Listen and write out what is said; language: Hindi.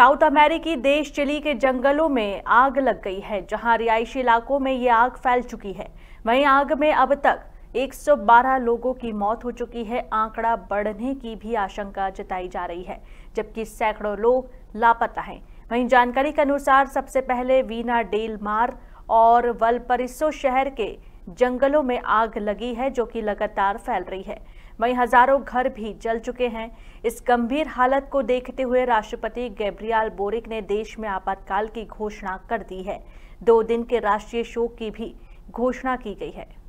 साउथ अमेरिकी देश चिली के जंगलों में आग लग गई है जहां रिहायशी इलाकों में ये आग फैल चुकी है वहीं आग में अब तक 112 लोगों की मौत हो चुकी है आंकड़ा बढ़ने की भी आशंका जताई जा रही है जबकि सैकड़ों लोग लापता हैं वहीं जानकारी के अनुसार सबसे पहले वीना डेल मार और वलपरिसो शहर के जंगलों में आग लगी है जो कि लगातार फैल रही है वहीं हजारों घर भी जल चुके हैं इस गंभीर हालत को देखते हुए राष्ट्रपति गैब्रियाल बोरिक ने देश में आपातकाल की घोषणा कर दी है दो दिन के राष्ट्रीय शोक की भी घोषणा की गई है